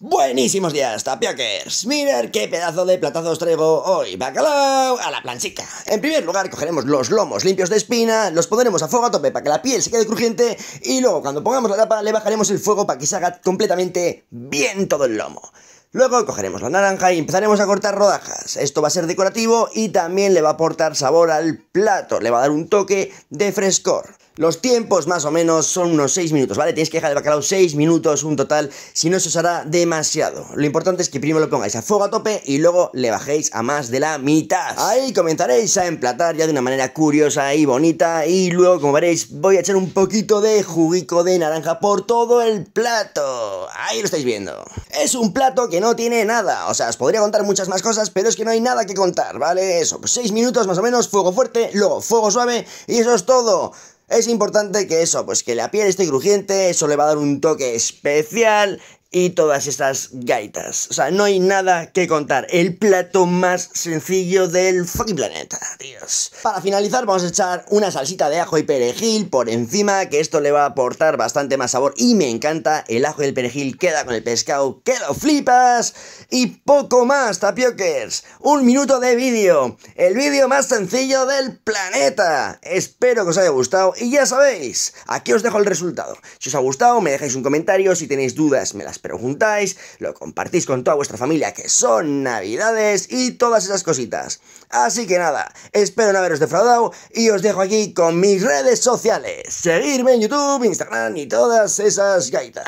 Buenísimos días, tapiakers. Mirad qué pedazo de platazo os traigo hoy. Bacalao a la planchica. En primer lugar, cogeremos los lomos limpios de espina, los pondremos a fuego a tope para que la piel se quede crujiente y luego cuando pongamos la tapa le bajaremos el fuego para que se haga completamente bien todo el lomo. Luego cogeremos la naranja y empezaremos a cortar rodajas. Esto va a ser decorativo y también le va a aportar sabor al plato, le va a dar un toque de frescor. Los tiempos más o menos son unos 6 minutos, ¿vale? Tienes que dejar el bacalao 6 minutos, un total, si no se os hará demasiado. Lo importante es que primero lo pongáis a fuego a tope y luego le bajéis a más de la mitad. Ahí comenzaréis a emplatar ya de una manera curiosa y bonita y luego, como veréis, voy a echar un poquito de juguito de naranja por todo el plato. Ahí lo estáis viendo. Es un plato que no tiene nada, o sea, os podría contar muchas más cosas, pero es que no hay nada que contar, ¿vale? Eso, pues 6 minutos más o menos, fuego fuerte, luego fuego suave y eso es todo es importante que eso, pues que la piel esté crujiente, eso le va a dar un toque especial y todas estas gaitas. O sea, no hay nada que contar. El plato más sencillo del fucking planeta, Dios. Para finalizar, vamos a echar una salsita de ajo y perejil por encima, que esto le va a aportar bastante más sabor. Y me encanta, el ajo y el perejil queda con el pescado, que lo flipas. Y poco más, tapiokers. Un minuto de vídeo. El vídeo más sencillo del planeta. Espero que os haya gustado. Y ya sabéis, aquí os dejo el resultado. Si os ha gustado, me dejáis un comentario. Si tenéis dudas, me las preguntáis, lo compartís con toda vuestra familia, que son navidades y todas esas cositas. Así que nada, espero no haberos defraudado y os dejo aquí con mis redes sociales. Seguirme en YouTube, Instagram y todas esas gaitas.